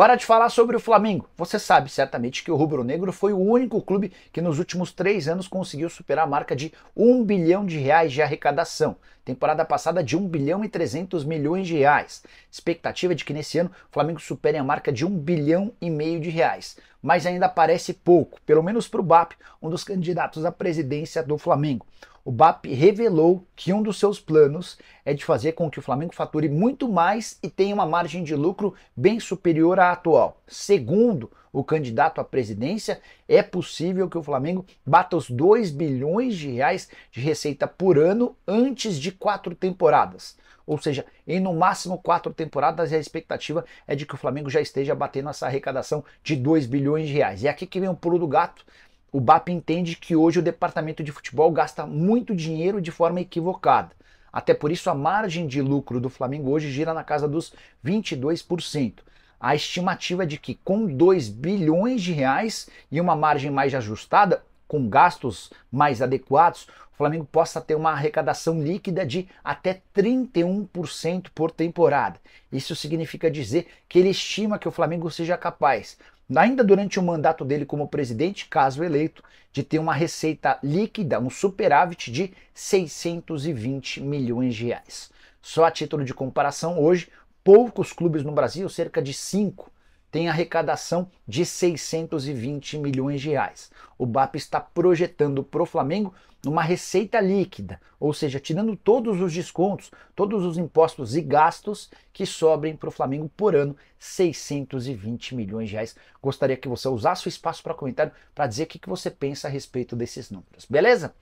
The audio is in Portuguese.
Hora de falar sobre o Flamengo. Você sabe certamente que o Rubro Negro foi o único clube que nos últimos três anos conseguiu superar a marca de 1 bilhão de reais de arrecadação. Temporada passada de 1 bilhão e 300 milhões de reais. Expectativa de que nesse ano o Flamengo supere a marca de 1 bilhão e meio de reais. Mas ainda parece pouco, pelo menos para o BAP, um dos candidatos à presidência do Flamengo o BAP revelou que um dos seus planos é de fazer com que o Flamengo fature muito mais e tenha uma margem de lucro bem superior à atual. Segundo o candidato à presidência, é possível que o Flamengo bata os 2 bilhões de reais de receita por ano antes de quatro temporadas. Ou seja, em no máximo quatro temporadas, a expectativa é de que o Flamengo já esteja batendo essa arrecadação de 2 bilhões de reais. E é aqui que vem o pulo do gato o BAP entende que hoje o departamento de futebol gasta muito dinheiro de forma equivocada. Até por isso, a margem de lucro do Flamengo hoje gira na casa dos 22%. A estimativa é de que, com 2 bilhões de reais e uma margem mais ajustada, com gastos mais adequados, o Flamengo possa ter uma arrecadação líquida de até 31% por temporada. Isso significa dizer que ele estima que o Flamengo seja capaz, ainda durante o mandato dele como presidente, caso eleito, de ter uma receita líquida, um superávit de 620 milhões de reais. Só a título de comparação, hoje poucos clubes no Brasil, cerca de cinco, tem arrecadação de 620 milhões de reais. O BAP está projetando para o Flamengo uma receita líquida, ou seja, tirando todos os descontos, todos os impostos e gastos que sobrem para o Flamengo por ano, 620 milhões de reais. Gostaria que você usasse o espaço para comentário para dizer o que, você pensa a respeito desses números, beleza?